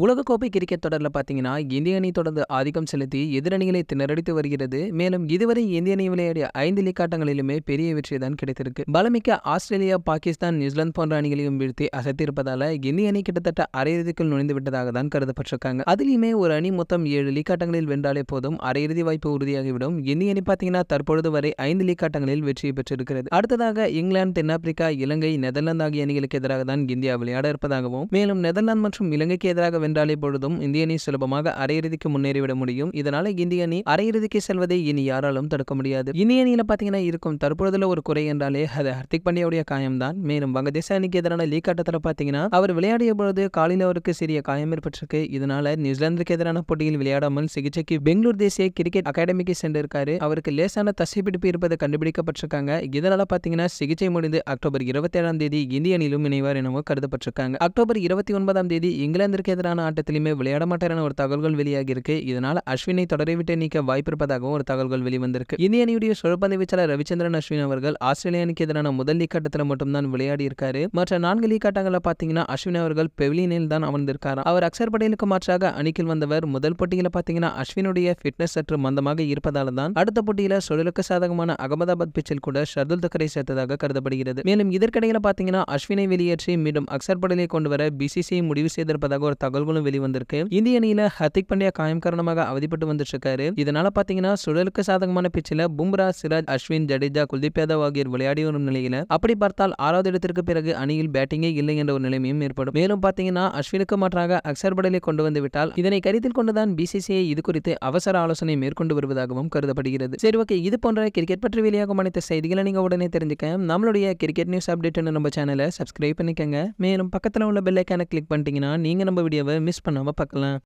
உலகக்கோப்பை கிரிக்கெட் தொடரில் பார்த்தீங்கன்னா இந்திய அணி தொடர்ந்து ஆதிக்கம் செலுத்தி எதிரணிகளை திணறடித்து வருகிறது மேலும் இதுவரை இந்திய அணி விளையாடிய ஐந்து லீக் ஆட்டங்களிலுமே பெரிய வெற்றி தான் கிடைத்திருக்கு பலமிக்க ஆஸ்திரேலியா பாகிஸ்தான் நியூசிலாந்து போன்ற அணிகளையும் வீழ்த்தி அசத்திருப்பதால இந்திய அணி கிட்டத்தட்ட அரையிறுதிக்குள் நுழைந்து விட்டதாக தான் கருதப்பட்டிருக்காங்க அதிலுமே ஒரு அணி மொத்தம் ஏழு லீக் ஆட்டங்களில் வென்றாலே போதும் அரையிறுதி வாய்ப்பு உறுதியாகிவிடும் இந்திய அணி பார்த்தீங்கன்னா தற்பொழுது வரை ஐந்து லீக் ஆட்டங்களில் பெற்றிருக்கிறது அடுத்ததாக இங்கிலாந்து தென்னாப்பிரிக்கா இலங்கை நெதர்லாந்து ஆகிய அணிகளுக்கு எதிராக தான் இந்தியா விளையாட இருப்பதாகவும் மேலும் நெதர்லாந்து மற்றும் இலங்கைக்கு எதிராக வென்றாலே பொழுதும் இந்திய அணி சுலபமாக அரையிறுதிக்கு முன்னேறிவிட முடியும் இதனால இந்திய அணி அரையிறுதிக்கு செல்வதை இனி யாராலும் தடுக்க முடியாது இந்திய அணியில பாத்தீங்கன்னா இருக்கும் தற்பொழுதுல ஒரு குறை என்றாலே அது ஹர்திக் பாண்டியாவுடைய காயம்தான் மேலும் வங்கதேச அணிக்கு எதிரான லீக் ஆட்டத்தில் பார்த்தீங்கன்னா அவர் விளையாடிய பொழுது காலில் அவருக்கு சிறிய காயம் ஏற்பட்டிருக்கு இதனால நியூசிலாந்துக்கு எதிரான போட்டியில் விளையாடாமல் சிகிச்சைக்கு பெங்களூர் தேசிய கிரிக்கெட் அகாடமிக்கு சென்றிருக்காரு அவருக்கு லேசான தசைப்பிடிப்பு இருப்பது கண்டுபிடிக்கப்பட்டிருக்காங்க இதனால பார்த்தீங்கன்னா சிகிச்சை முடிந்து அக்டோபர் இருபத்தி ஏழாம் தேதி இந்திய அணியிலும் இணைவார் எனவும் கருதப்பட்டிருக்காங்க அக்டோபர் இருபத்தி ஒன்பதாம் தேதி இங்கிலாந்திற்கு எதிரான எதிரான ஆட்டத்திலுமே விளையாட என ஒரு தகவல்கள் வெளியாகி இருக்கு இதனால் அஸ்வினை தொடரை விட்டு நீக்க வாய்ப்பிருப்பதாகவும் ஒரு தகவல்கள் வெளிவந்திருக்கு இந்திய அணியுடைய சுழப்பந்து வீச்சாளர் ரவிச்சந்திரன் அஸ்வின் அவர்கள் ஆஸ்திரேலிய அணிக்கு எதிரான முதல் லீக் ஆட்டத்தில் மட்டும்தான் விளையாடி இருக்காரு மற்ற நான்கு லீக் ஆட்டங்களில் பார்த்தீங்கன்னா அஸ்வின் அவர்கள் பெவிலியனில் தான் அமர்ந்திருக்கார் அவர் அக்சர் பட்டேலுக்கு மாற்றாக அணிக்கில் வந்தவர் முதல் போட்டியில் பார்த்தீங்கன்னா அஸ்வினுடைய ஃபிட்னஸ் சற்று மந்தமாக இருப்பதால் தான் அடுத்த போட்டியில் சுழலுக்கு சாதகமான அகமதாபாத் பிச்சில் கூட ஷர்துல் தக்கரை சேர்த்ததாக கருதப்படுகிறது மேலும் இதற்கிடையில் பார்த்தீங்கன்னா அஸ்வினை வெளியேற்றி மீண்டும் அக்சர் படையை கொண்டு வர பிசிசிஐ முடிவு செய்திருப்பதாக ஒரு தகவல் தகவல்களும் வெளிவந்திருக்கு இந்திய அணியில ஹர்திக் பாண்டியா காயம் காரணமாக அவதிப்பட்டு வந்துட்டு இருக்காரு இதனால பாத்தீங்கன்னா சுழலுக்கு சாதகமான பிச்சில பும்ரா சிராஜ் அஸ்வின் ஜடேஜா குல்தீப் யாதவ் ஆகியோர் விளையாடி வரும் நிலையில அப்படி பார்த்தால் ஆறாவது இடத்திற்கு பிறகு அணியில் பேட்டிங்கே இல்லை என்ற ஒரு நிலைமையும் ஏற்படும் மேலும் பாத்தீங்கன்னா அஸ்வினுக்கு மாற்றாக அக்சர் படலை கொண்டு வந்து விட்டால் இதனை கருத்தில் கொண்டுதான் பிசிசிஐ இது குறித்து அவசர ஆலோசனை மேற்கொண்டு வருவதாகவும் கருதப்படுகிறது சரி ஓகே இது போன்ற கிரிக்கெட் பற்றி வெளியாகும் அனைத்து செய்திகளை நீங்க உடனே தெரிஞ்சுக்க நம்மளுடைய கிரிக்கெட் நியூஸ் அப்டேட் நம்ம சேனலை சப்ஸ்கிரைப் பண்ணிக்கங்க மேலும் பக்கத்தில் உள்ள பெல்லைக்கான கிளிக் பண்ணிட்டீங்கன்னா நீங்க நம்ம வீடியோவை மிஸ் பண்ணாமல் பார்க்கலாம்